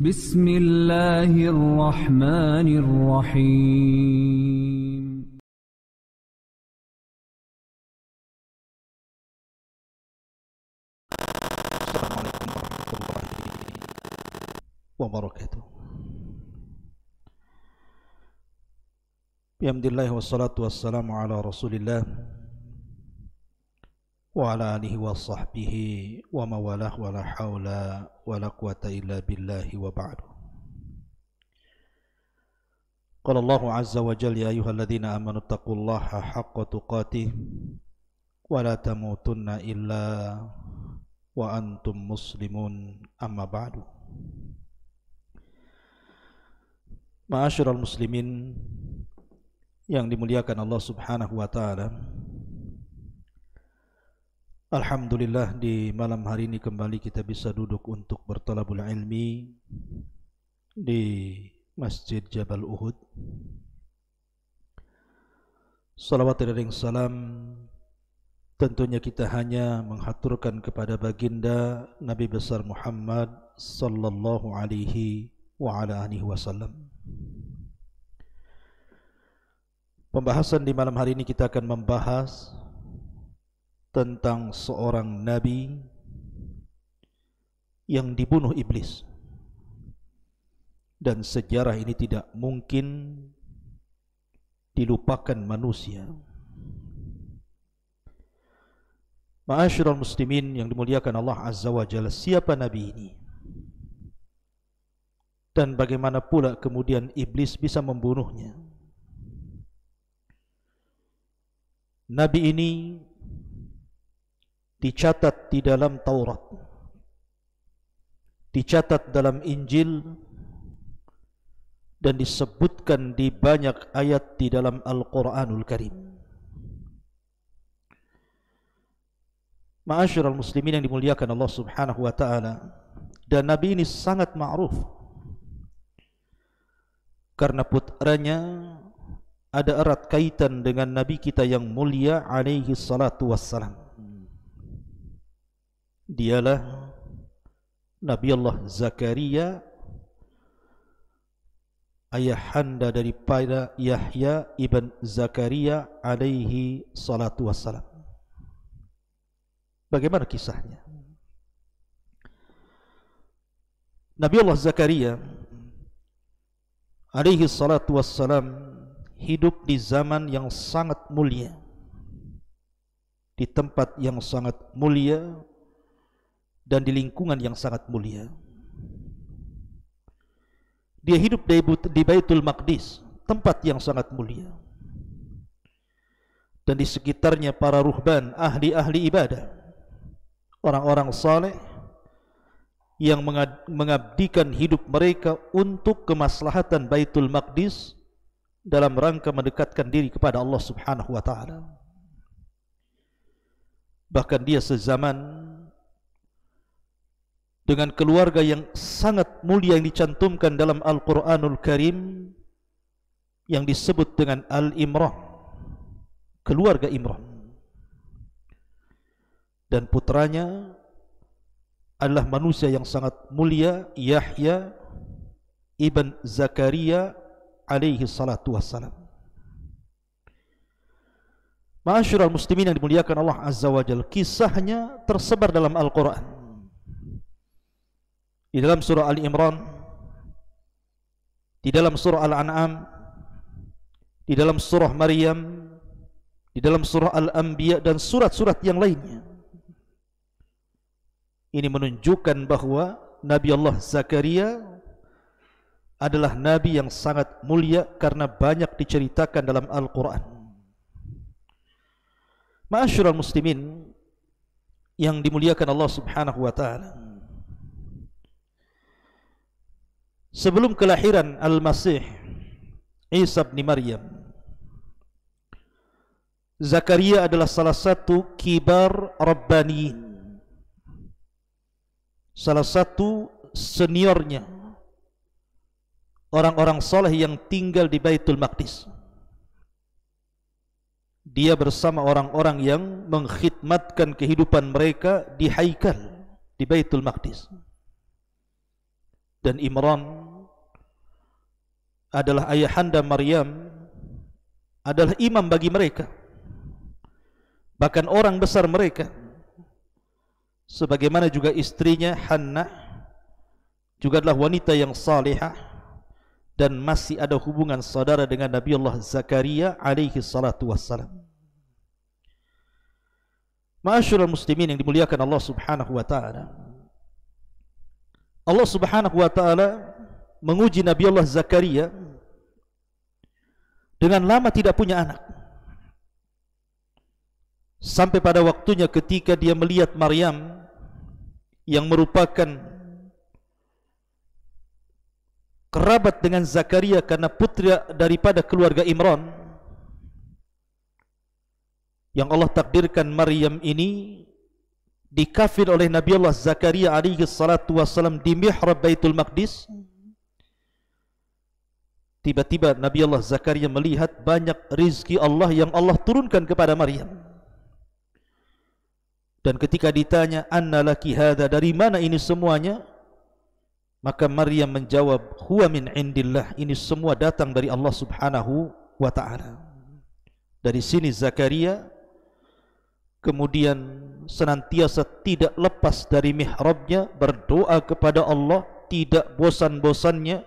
بسم الله الرحمن الرحيم السلام عليكم ورحمة الله وبركاته بحمد الله والصلاة والسلام على رسول الله وعلى آله وصحبه وما والاه ولا حول ولا قوة إلا بالله وبعد قال الله عز وجل يا أيها الذين آمنوا اتقوا الله حق تقاته ولا تموتن إلا وأنتم مسلمون أما بعد Ma'asyiral muslimin yang dimuliakan Allah Subhanahu wa taala. Alhamdulillah di malam hari ini kembali kita bisa duduk untuk bertolabul ilmi di Masjid Jabal Uhud. Salawat dan salam tentunya kita hanya menghaturkan kepada baginda Nabi besar Muhammad sallallahu alaihi wa ala alihi wasallam. Pembahasan di malam hari ini kita akan membahas tentang seorang nabi yang dibunuh iblis dan sejarah ini tidak mungkin dilupakan manusia Ma'asyiral muslimin yang dimuliakan Allah Azza wa Jalla siapa nabi ini dan bagaimana pula kemudian iblis bisa membunuhnya Nabi ini dicatat di dalam Taurat dicatat dalam Injil dan disebutkan di banyak ayat di dalam Al-Quranul Karim Ma'asyur muslimin yang dimuliakan Allah subhanahu wa ta'ala dan Nabi ini sangat ma'ruf karena putranya ada erat kaitan dengan Nabi kita yang mulia alaihi salatu wassalam dialah Nabi Allah Zakaria ayahanda dari daripada Yahya ibn Zakaria alaihi salatu wassalam bagaimana kisahnya Nabi Allah Zakaria alaihi salatu wassalam hidup di zaman yang sangat mulia di tempat yang sangat mulia dan di lingkungan yang sangat mulia. Dia hidup di Baitul Maqdis, tempat yang sangat mulia. Dan di sekitarnya para ruhban, ahli-ahli ibadah, orang-orang saleh yang mengabdikan hidup mereka untuk kemaslahatan Baitul Maqdis dalam rangka mendekatkan diri kepada Allah Subhanahu wa taala. Bahkan dia sezaman dengan keluarga yang sangat mulia yang dicantumkan dalam Al-Quranul Karim yang disebut dengan Al-Imran keluarga Imran dan putranya adalah manusia yang sangat mulia Yahya Ibn Zakaria alaihi salatu wassalam Ma'asyur al-muslimin yang dimuliakan Allah Azza wa Jal Kisahnya tersebar dalam Al-Quran di dalam surah Ali Imran di dalam surah Al-An'am di dalam surah Maryam di dalam surah Al-Anbiya dan surat-surat yang lainnya ini menunjukkan bahawa Nabi Allah Zakaria adalah Nabi yang sangat mulia karena banyak diceritakan dalam Al-Quran Ma'asyur al-Muslimin yang dimuliakan Allah Subhanahu Wa Taala. sebelum kelahiran Al-Masih Isa bin Maryam Zakaria adalah salah satu kibar Rabbani salah satu seniornya orang-orang soleh yang tinggal di Baitul Maqdis dia bersama orang-orang yang mengkhidmatkan kehidupan mereka di Haikal di Baitul Maqdis dan Imran adalah ayahanda Maryam adalah imam bagi mereka bahkan orang besar mereka sebagaimana juga istrinya Hanna juga adalah wanita yang salihah dan masih ada hubungan saudara dengan Nabi Allah Zakaria alaihi salatu wassalam Ma'asyurul muslimin yang dimuliakan Allah subhanahu wa ta'ala Allah Subhanahu wa taala menguji Nabi Allah Zakaria dengan lama tidak punya anak. Sampai pada waktunya ketika dia melihat Maryam yang merupakan kerabat dengan Zakaria karena putri daripada keluarga Imran yang Allah takdirkan Maryam ini dikafir oleh Nabi Allah Zakaria alaihi salatu wasallam di mihrab Baitul Maqdis tiba-tiba Nabi Allah Zakaria melihat banyak rizki Allah yang Allah turunkan kepada Maryam dan ketika ditanya anna laki hadha dari mana ini semuanya maka Maryam menjawab huwa min indillah ini semua datang dari Allah subhanahu wa ta'ala dari sini Zakaria kemudian senantiasa tidak lepas dari mihrabnya berdoa kepada Allah tidak bosan-bosannya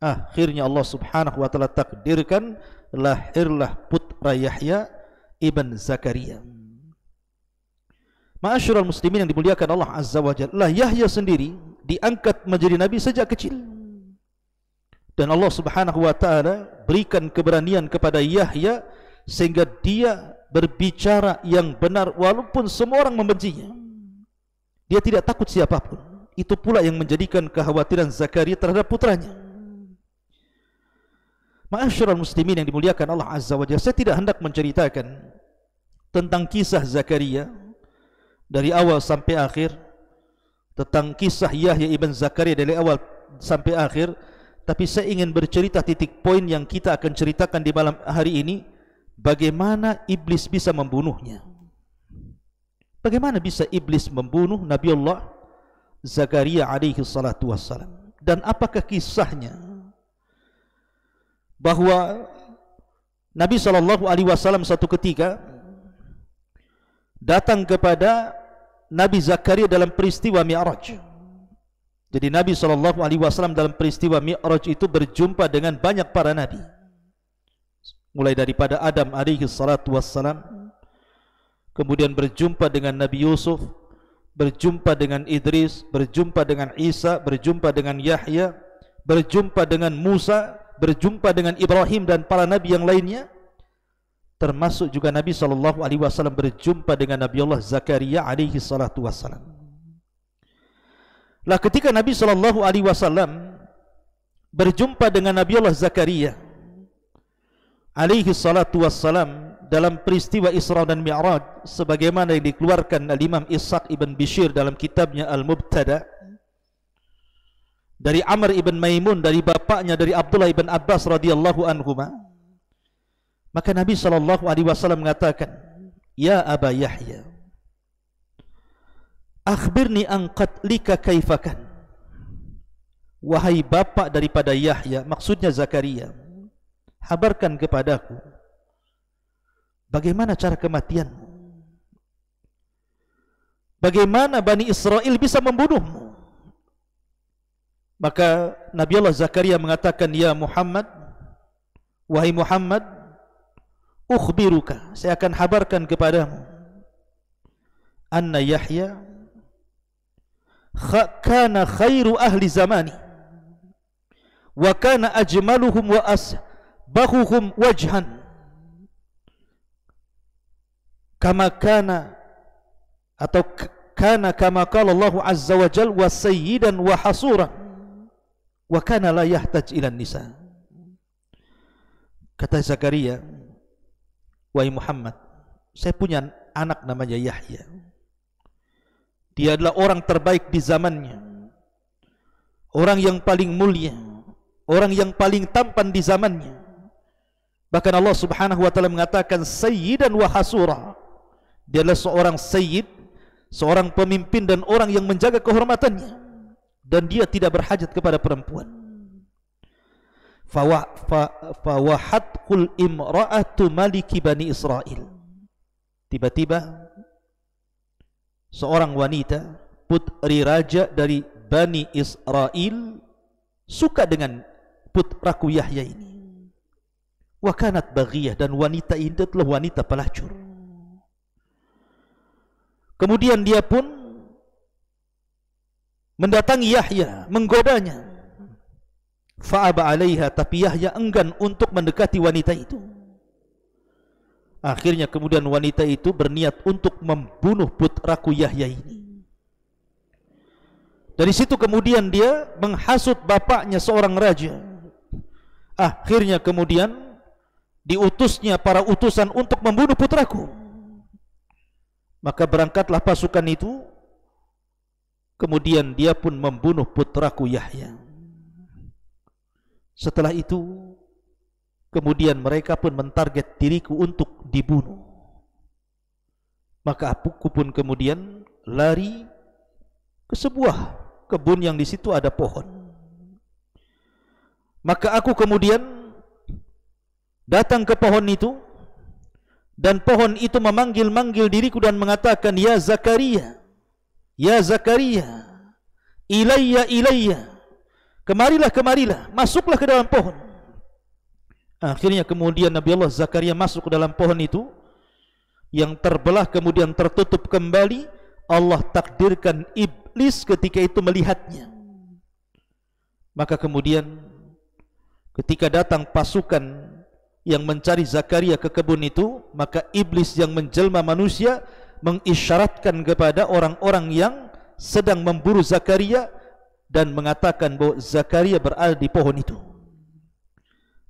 akhirnya Allah Subhanahu wa taala takdirkan lahirlah putra Yahya ibn Zakaria al muslimin yang dimuliakan Allah Azza wa Jalla lah Yahya sendiri diangkat menjadi nabi sejak kecil dan Allah Subhanahu wa taala berikan keberanian kepada Yahya sehingga dia berbicara yang benar walaupun semua orang membencinya. Dia tidak takut siapapun. Itu pula yang menjadikan kekhawatiran Zakaria terhadap putranya. Maaf Ma'asyiral muslimin yang dimuliakan Allah Azza wa Jalla, saya tidak hendak menceritakan tentang kisah Zakaria dari awal sampai akhir tentang kisah Yahya ibn Zakaria dari awal sampai akhir tapi saya ingin bercerita titik poin yang kita akan ceritakan di malam hari ini bagaimana iblis bisa membunuhnya bagaimana bisa iblis membunuh Nabi Allah Zakaria alaihi salatu wassalam dan apakah kisahnya bahwa Nabi sallallahu alaihi wasallam satu ketika datang kepada Nabi Zakaria dalam peristiwa Mi'raj. Jadi Nabi sallallahu alaihi wasallam dalam peristiwa Mi'raj itu berjumpa dengan banyak para nabi mulai daripada Adam alaihi salatu wassalam kemudian berjumpa dengan Nabi Yusuf berjumpa dengan Idris berjumpa dengan Isa berjumpa dengan Yahya berjumpa dengan Musa berjumpa dengan Ibrahim dan para nabi yang lainnya termasuk juga Nabi sallallahu alaihi wasallam berjumpa dengan Nabi Allah Zakaria alaihi salatu wassalam lah ketika Nabi sallallahu alaihi wasallam berjumpa dengan Nabi Allah Zakaria alaihi salatu wassalam dalam peristiwa Isra dan Mi'raj sebagaimana yang dikeluarkan Al Imam Ishaq ibn Bishr dalam kitabnya Al Mubtada dari Amr ibn Maimun dari bapaknya dari Abdullah ibn Abbas radhiyallahu anhuma maka Nabi sallallahu alaihi wasallam mengatakan ya Aba Yahya akhbirni an qatlika kaifakan wahai bapak daripada Yahya maksudnya Zakaria habarkan kepadaku bagaimana cara kematian, bagaimana Bani Israel bisa membunuhmu maka Nabi Allah Zakaria mengatakan ya Muhammad wahai Muhammad ukhbiruka saya akan habarkan kepadamu anna Yahya kha kana khairu ahli zamani wa kana ajmaluhum wa asa bahuhum wajhan kama kana atau kana kama kala Allah Azza wa Jal wa sayyidan wa hasura wa kana la yahtaj ila nisa kata Zakaria wahai Muhammad saya punya anak namanya Yahya dia adalah orang terbaik di zamannya orang yang paling mulia orang yang paling tampan di zamannya Bahkan Allah Subhanahu wa taala mengatakan sayyidan wa hasura. Dia adalah seorang sayyid, seorang pemimpin dan orang yang menjaga kehormatannya dan dia tidak berhajat kepada perempuan. Fawa fa, fawahat kul imra'atu maliki bani Israel. Tiba-tiba seorang wanita putri raja dari Bani Israel suka dengan putraku Yahya ini. Wakanat bagiyah dan wanita ini telah wanita pelacur. Kemudian dia pun mendatangi Yahya, menggodanya. Fa'aba alaiha tapi Yahya enggan untuk mendekati wanita itu. Akhirnya kemudian wanita itu berniat untuk membunuh putraku Yahya ini. Dari situ kemudian dia menghasut bapaknya seorang raja. Akhirnya kemudian diutusnya para utusan untuk membunuh putraku maka berangkatlah pasukan itu kemudian dia pun membunuh putraku Yahya setelah itu kemudian mereka pun mentarget diriku untuk dibunuh maka aku pun kemudian lari ke sebuah kebun yang di situ ada pohon maka aku kemudian datang ke pohon itu dan pohon itu memanggil-manggil diriku dan mengatakan ya Zakaria ya Zakaria ilayya ilayya kemarilah kemarilah masuklah ke dalam pohon akhirnya kemudian Nabi Allah Zakaria masuk ke dalam pohon itu yang terbelah kemudian tertutup kembali Allah takdirkan iblis ketika itu melihatnya maka kemudian ketika datang pasukan yang mencari Zakaria ke kebun itu maka iblis yang menjelma manusia mengisyaratkan kepada orang-orang yang sedang memburu Zakaria dan mengatakan bahwa Zakaria berada di pohon itu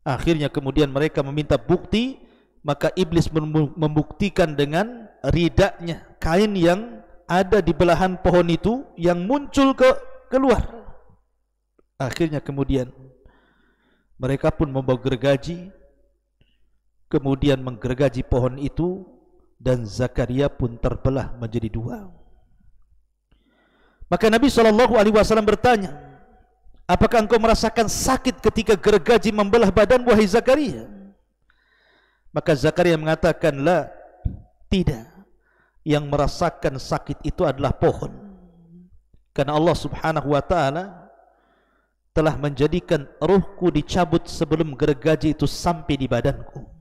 akhirnya kemudian mereka meminta bukti maka iblis membuktikan dengan ridaknya kain yang ada di belahan pohon itu yang muncul ke keluar akhirnya kemudian mereka pun membawa gergaji kemudian menggergaji pohon itu dan Zakaria pun terbelah menjadi dua. Maka Nabi sallallahu alaihi wasallam bertanya, "Apakah engkau merasakan sakit ketika gergaji membelah badan wahai Zakaria?" Maka Zakaria mengatakan, "Lah, tidak. Yang merasakan sakit itu adalah pohon." Karena Allah Subhanahu wa taala telah menjadikan ruhku dicabut sebelum gergaji itu sampai di badanku.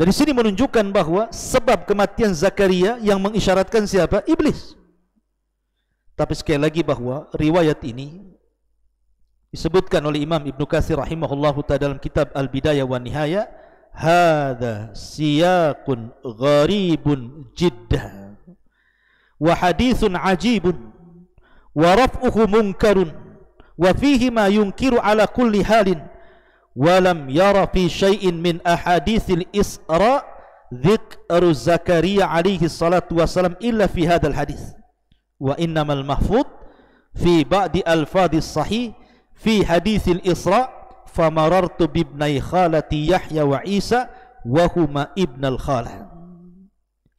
Dari sini menunjukkan bahawa sebab kematian Zakaria yang mengisyaratkan siapa? Iblis. Tapi sekali lagi bahawa riwayat ini disebutkan oleh Imam Ibn Kathir rahimahullah dalam kitab Al-Bidayah wa Nihaya Hada siyakun gharibun jiddah wa hadithun ajibun wa raf'uhu munkarun wa fihi ma yunkiru ala kulli halin ولم ير في شيء من أحاديث الإسراء ذكر زكريا عليه الصلاة والسلام إلا في هذا الحديث وإنما المحفوظ في بعض ألفاظ الصحيح في حديث الإسراء فمررت بابني خالتي يحيى وعيسى وهما ابن الخالة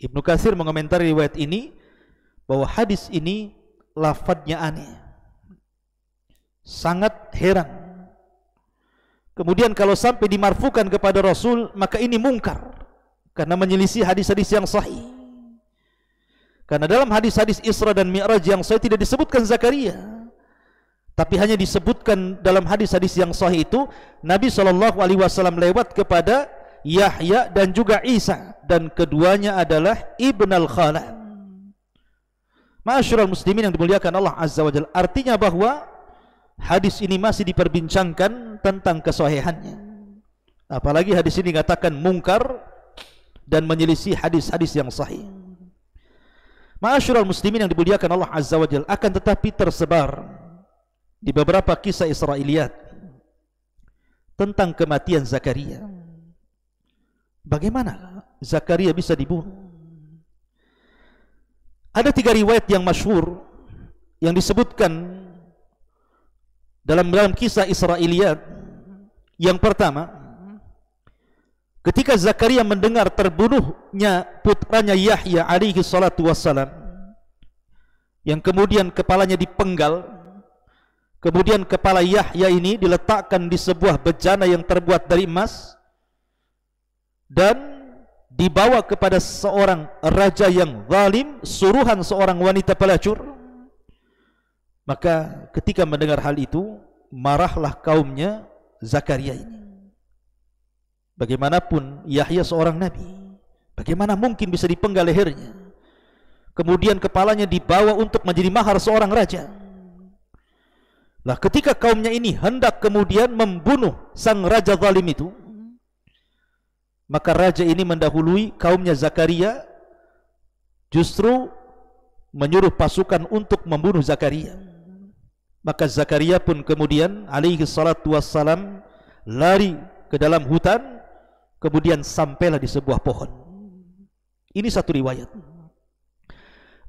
ابن كثير من Katsir mengomentari riwayat ini bahwa hadis ini lafadznya aneh sangat heran Kemudian kalau sampai dimarfukan kepada Rasul maka ini mungkar karena menyelisih hadis-hadis yang sahih. Karena dalam hadis-hadis Isra dan Mi'raj yang sahih tidak disebutkan Zakaria. Tapi hanya disebutkan dalam hadis-hadis yang sahih itu Nabi sallallahu alaihi wasallam lewat kepada Yahya dan juga Isa dan keduanya adalah Ibn Al-Khalan. Ma'asyiral muslimin yang dimuliakan Allah Azza wa Jalla, artinya bahawa hadis ini masih diperbincangkan tentang kesohihannya apalagi hadis ini mengatakan mungkar dan menyelisih hadis-hadis yang sahih Ma'asyurul muslimin yang dimuliakan Allah Azza wa Jal akan tetapi tersebar di beberapa kisah Israiliyat tentang kematian Zakaria bagaimana Zakaria bisa dibunuh ada tiga riwayat yang masyhur yang disebutkan dalam dalam kisah Israiliyat yang pertama ketika Zakaria mendengar terbunuhnya putranya Yahya alaihi salatu wassalam yang kemudian kepalanya dipenggal kemudian kepala Yahya ini diletakkan di sebuah bejana yang terbuat dari emas dan dibawa kepada seorang raja yang zalim suruhan seorang wanita pelacur Maka ketika mendengar hal itu Marahlah kaumnya Zakaria ini Bagaimanapun Yahya seorang Nabi Bagaimana mungkin bisa dipenggal lehernya Kemudian kepalanya dibawa untuk menjadi mahar seorang raja Lah ketika kaumnya ini hendak kemudian membunuh sang raja zalim itu Maka raja ini mendahului kaumnya Zakaria Justru menyuruh pasukan untuk membunuh Zakaria. Maka Zakaria pun kemudian alaihi salatu wassalam lari ke dalam hutan kemudian sampailah di sebuah pohon. Ini satu riwayat.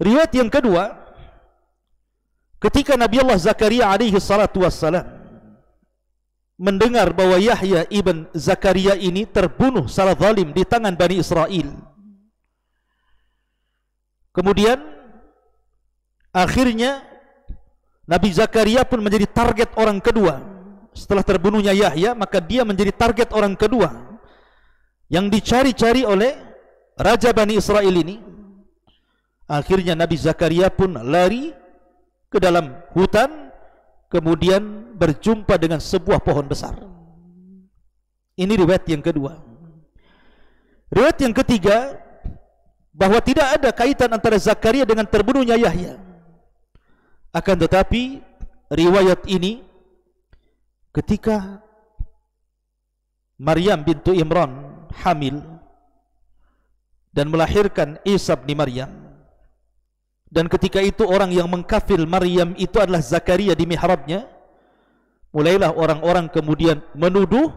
Riwayat yang kedua ketika Nabi Allah Zakaria alaihi salatu wassalam mendengar bahwa Yahya ibn Zakaria ini terbunuh salah zalim di tangan Bani Israel. Kemudian Akhirnya Nabi Zakaria pun menjadi target orang kedua setelah terbunuhnya Yahya maka dia menjadi target orang kedua yang dicari-cari oleh Raja Bani Israel ini akhirnya Nabi Zakaria pun lari ke dalam hutan kemudian berjumpa dengan sebuah pohon besar ini riwayat yang kedua riwayat yang ketiga bahawa tidak ada kaitan antara Zakaria dengan terbunuhnya Yahya akan tetapi riwayat ini ketika Maryam bintu Imran hamil dan melahirkan Isa bin Maryam dan ketika itu orang yang mengkafir Maryam itu adalah Zakaria di mihrabnya mulailah orang-orang kemudian menuduh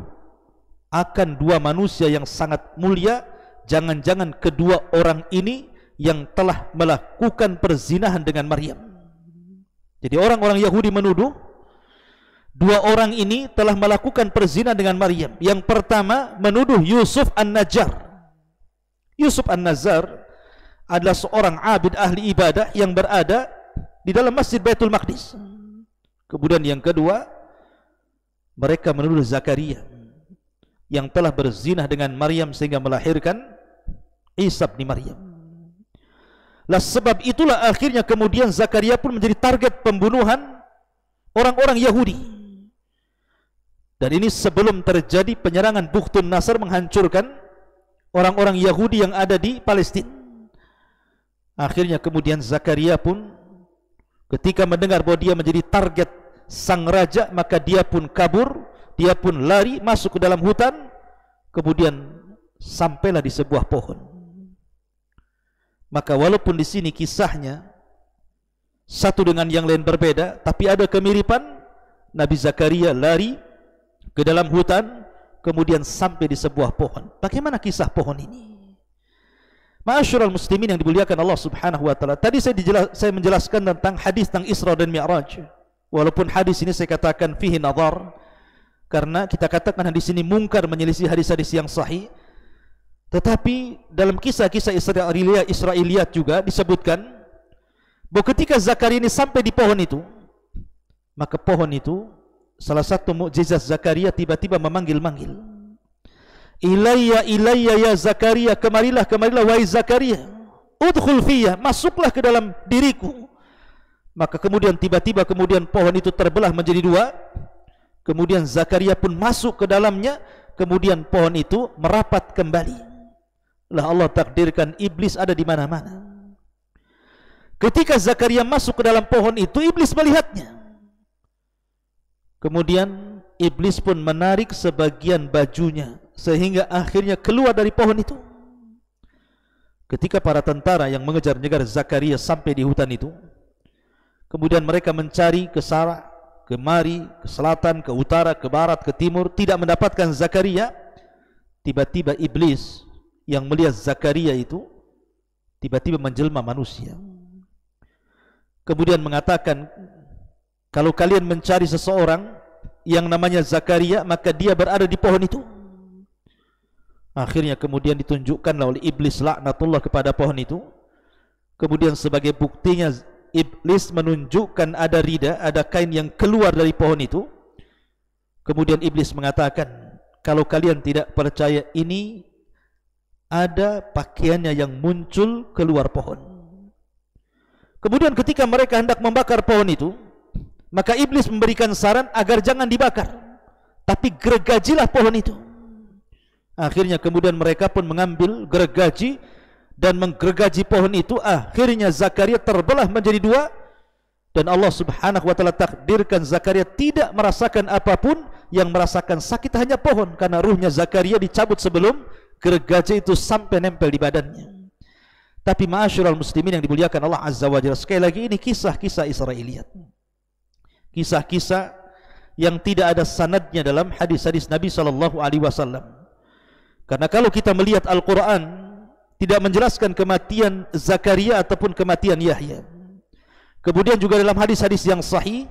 akan dua manusia yang sangat mulia jangan-jangan kedua orang ini yang telah melakukan perzinahan dengan Maryam jadi orang-orang Yahudi menuduh dua orang ini telah melakukan perzinahan dengan Maryam. Yang pertama menuduh Yusuf An-Najjar. Yusuf An-Nazar adalah seorang abid ahli ibadah yang berada di dalam Masjid Baitul Maqdis. Kemudian yang kedua, mereka menuduh Zakaria yang telah berzinah dengan Maryam sehingga melahirkan Isa bin Maryam lah sebab itulah akhirnya kemudian Zakaria pun menjadi target pembunuhan orang-orang Yahudi dan ini sebelum terjadi penyerangan Bukhtun Nasr menghancurkan orang-orang Yahudi yang ada di Palestine akhirnya kemudian Zakaria pun ketika mendengar bahawa dia menjadi target sang raja maka dia pun kabur dia pun lari masuk ke dalam hutan kemudian sampailah di sebuah pohon maka walaupun di sini kisahnya satu dengan yang lain berbeda tapi ada kemiripan Nabi Zakaria lari ke dalam hutan kemudian sampai di sebuah pohon bagaimana kisah pohon ini Maashurul muslimin yang dimuliakan Allah Subhanahu wa taala tadi saya dijelas, saya menjelaskan tentang hadis tentang Isra dan Mi'raj walaupun hadis ini saya katakan fihi nazar karena kita katakan hadis ini mungkar menyelisih hadis-hadis yang sahih tetapi dalam kisah-kisah Israelia Israeliat juga disebutkan bahawa ketika Zakaria ini sampai di pohon itu, maka pohon itu salah satu mukjizat Zakaria tiba-tiba memanggil-manggil. ilaiya ilaiya ya Zakaria kemarilah kemarilah wahai Zakaria udkhul fiyya masuklah ke dalam diriku maka kemudian tiba-tiba kemudian pohon itu terbelah menjadi dua kemudian Zakaria pun masuk ke dalamnya kemudian pohon itu merapat kembali lah Allah takdirkan iblis ada di mana-mana. Ketika Zakaria masuk ke dalam pohon itu, iblis melihatnya. Kemudian iblis pun menarik sebagian bajunya sehingga akhirnya keluar dari pohon itu. Ketika para tentara yang mengejar-ngejar Zakaria sampai di hutan itu, kemudian mereka mencari ke sana, mari, ke selatan, ke utara, ke barat, ke timur, tidak mendapatkan Zakaria. Tiba-tiba iblis yang melihat Zakaria itu tiba-tiba menjelma manusia. Kemudian mengatakan, kalau kalian mencari seseorang yang namanya Zakaria, maka dia berada di pohon itu. Akhirnya kemudian ditunjukkanlah oleh iblis laknatullah kepada pohon itu. Kemudian sebagai buktinya iblis menunjukkan ada rida, ada kain yang keluar dari pohon itu. Kemudian iblis mengatakan, kalau kalian tidak percaya ini ada pakaiannya yang muncul keluar pohon. Kemudian ketika mereka hendak membakar pohon itu, maka iblis memberikan saran agar jangan dibakar, tapi gergajilah pohon itu. Akhirnya kemudian mereka pun mengambil gergaji dan menggergaji pohon itu, akhirnya Zakaria terbelah menjadi dua dan Allah Subhanahu wa taala takdirkan Zakaria tidak merasakan apapun yang merasakan sakit hanya pohon karena ruhnya Zakaria dicabut sebelum gergaji itu sampai nempel di badannya. Tapi ma'asyiral muslimin yang dimuliakan Allah Azza wa Jalla sekali lagi ini kisah-kisah Israiliyat. Kisah-kisah yang tidak ada sanadnya dalam hadis-hadis Nabi sallallahu alaihi wasallam. Karena kalau kita melihat Al-Qur'an tidak menjelaskan kematian Zakaria ataupun kematian Yahya. Kemudian juga dalam hadis-hadis yang sahih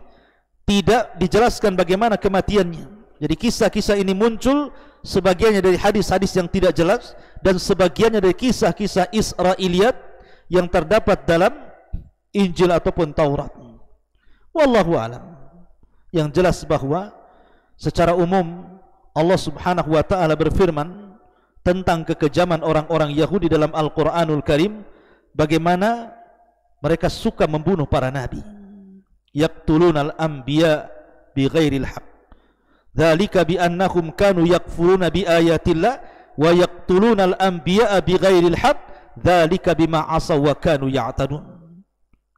tidak dijelaskan bagaimana kematiannya. Jadi kisah-kisah ini muncul sebagiannya dari hadis-hadis yang tidak jelas dan sebagiannya dari kisah-kisah Israiliyat yang terdapat dalam Injil ataupun Taurat. Wallahu a'lam. Yang jelas bahawa secara umum Allah Subhanahu wa taala berfirman tentang kekejaman orang-orang Yahudi dalam Al-Qur'anul Karim bagaimana mereka suka membunuh para nabi. Yaqtulunal anbiya bighairil haqq Dzalika bi annahum kanu yakfuruna bi ayatillah wa yaqtuluna al-anbiya'a bi ghairi al-haq bima asaw wa kanu ya'tadun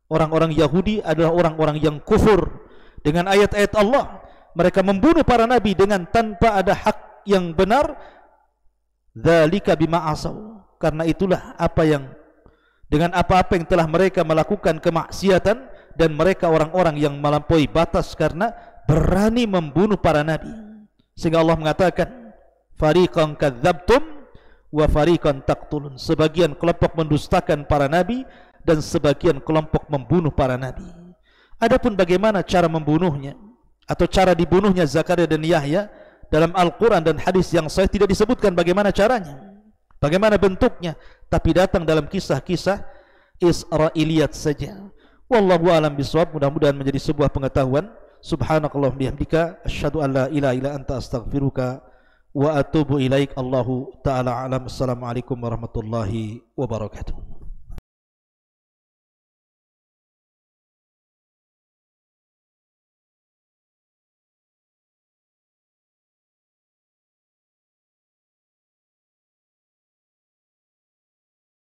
Orang-orang Yahudi adalah orang-orang yang kufur dengan ayat-ayat Allah mereka membunuh para nabi dengan tanpa ada hak yang benar dzalika bima asaw karena itulah apa yang dengan apa-apa yang telah mereka melakukan kemaksiatan dan mereka orang-orang yang melampaui batas karena berani membunuh para nabi sehingga Allah mengatakan fariqan kadzabtum wa fariqan taqtulun sebagian kelompok mendustakan para nabi dan sebagian kelompok membunuh para nabi adapun bagaimana cara membunuhnya atau cara dibunuhnya Zakaria dan Yahya dalam Al-Qur'an dan hadis yang saya tidak disebutkan bagaimana caranya bagaimana bentuknya tapi datang dalam kisah-kisah Israiliyat saja wallahu alam bisawab mudah-mudahan menjadi sebuah pengetahuan سبحانك اللهم بحمدك أشهد أن لا إله إلا أنت أستغفرك وأتوب إليك الله تعالى أعلم السلام عليكم ورحمة الله وبركاته